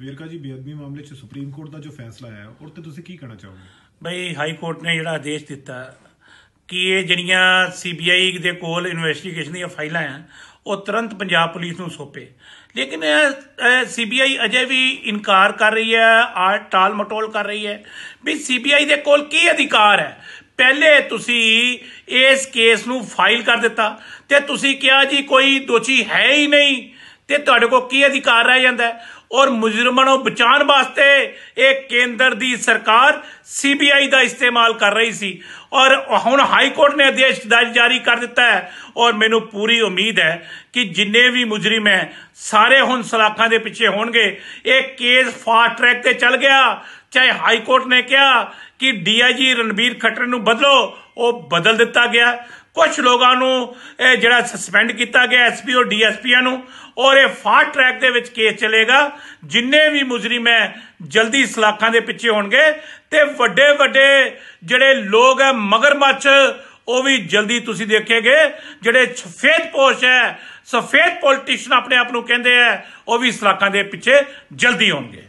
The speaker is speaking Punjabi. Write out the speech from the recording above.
ਵੀਰਕਾ ਜੀ ਬੇਅਦਬੀ ਮਾਮਲੇ 'ਚ ਸੁਪਰੀਮ ਕੋਰਟ ਦਾ ਜੋ ਫੈਸਲਾ ਆਇਆ ਉਹ ਤੇ ਤੁਸੀਂ ਕੀ ਕਹਿਣਾ ਚਾਹੋਗੇ ਬਈ ਹਾਈ ਕੋਰਟ ਨੇ ਜਿਹੜਾ ਆਦੇਸ਼ ਦਿੱਤਾ ਕਿ ਇਹ ਜਿਹੜੀਆਂ ਸੀਬੀਆਈ ਦੇ ਕੋਲ ਇਨਵੈਸਟੀਗੇਸ਼ਨ ਦੀਆਂ ਫਾਈਲਾਂ ਆ ਉਹ ਤੁਰੰਤ ਪੰਜਾਬ ਪੁਲਿਸ ਨੂੰ ਸੌਪੇ ਲੇਕਿਨ ਸੀਬੀਆਈ ਅਜੇ ਵੀ ਇਨਕਾਰ ਕਰ ਰਹੀ ਹੈ ਆ ਟਾਲ ਮਟੋਲ ਕਰ ਰਹੀ ਹੈ ਵੀ ਸੀਬੀਆਈ ਦੇ ਕੋਲ ਕੀ ਅਧਿਕਾਰ ਹੈ ਪਹਿਲੇ ਤੁਸੀਂ ਇਸ ਕੇਸ ਨੂੰ ਫਾਈਲ ਕਰ ਦਿੱਤਾ ਤੇ ਤੁਸੀਂ ਕਿਹਾ ਜੀ ਕੋਈ ਦੋਚੀ ਹੈ ਹੀ ਨਹੀਂ ਤੇ ਤੁਹਾਡੇ ਕੋਲ ਕੀ ਅਧਿਕਾਰ ਰਹਿ ਜਾਂਦਾ ਔਰ ਮੁਜਰਮਾਂ ਨੂੰ ਬਚਾਉਣ ਵਾਸਤੇ ਇਹ ਕੇਂਦਰ ਦੀ ਸਰਕਾਰ ਸੀਬੀਆਈ ਦਾ ਇਸਤੇਮਾਲ ਕਰ ਰਹੀ ਸੀ ਔਰ ਹੁਣ ਹਾਈ ਕੋਰਟ ਨੇ ਆਦੇਸ਼ ਜਾਰੀ ਕਰ ਦਿੱਤਾ ਹੈ ਔਰ ਮੈਨੂੰ ਪੂਰੀ ਉਮੀਦ ਹੈ ਕਿ ਜਿੰਨੇ ਵੀ ਮੁਜਰਮ ਹੈ ਸਾਰੇ ਹੁਣ ਸਲਾਖਾਂ ਦੇ ਪਿੱਛੇ ਹੋਣਗੇ ਇਹ ਕੇਸ ਫਾਸਟ ਟਰੈਕ ਤੇ ਚੱਲ ਗਿਆ ਚਾਹੇ ਹਾਈ ਕੋਰਟ ਨੇ ਕਿਹਾ ਕਿ ਡੀਆਈਜੀ ਰਣਬੀਰ ਖੱਟਰ ਨੂੰ ਬਦਲੋ ਉਹ ਬਦਲ ਦਿੱਤਾ ਗਿਆ ਕੁਝ ਲੋਕਾਂ ਨੂੰ ਇਹ ਜਿਹੜਾ ਸਸਪੈਂਡ ਕੀਤਾ ਗਿਆ ਐਸਪੀ ਔਰ ਡੀਐਸਪੀ ਨੂੰ ਔਰ ਇਹ ਫਾਸਟ ਟਰੈਕ ਦੇ ਵਿੱਚ ਕੇਸ ਚਲੇਗਾ ਜਿੰਨੇ ਵੀ ਮੁਜਰਮ ਹੈ ਜਲਦੀ ਸਲਾਖਾਂ ਦੇ ਪਿੱਛੇ ਹੋਣਗੇ ਤੇ ਵੱਡੇ ਵੱਡੇ ਜਿਹੜੇ ਲੋਕ ਹੈ ਮਗਰਮੱਛ ਉਹ ਵੀ ਜਲਦੀ ਤੁਸੀਂ ਦੇਖੇਗੇ ਜਿਹੜੇ ਸਫੇਦ ਪੋਸ਼ ਹੈ ਸਫੇਦ ਪੋਲੀਟੀਸ਼ੀਅਨ ਆਪਣੇ ਆਪ ਨੂੰ ਕਹਿੰਦੇ ਆ ਉਹ ਵੀ ਸਲਾਖਾਂ ਦੇ ਪਿੱਛੇ ਜਲਦੀ ਹੋਣਗੇ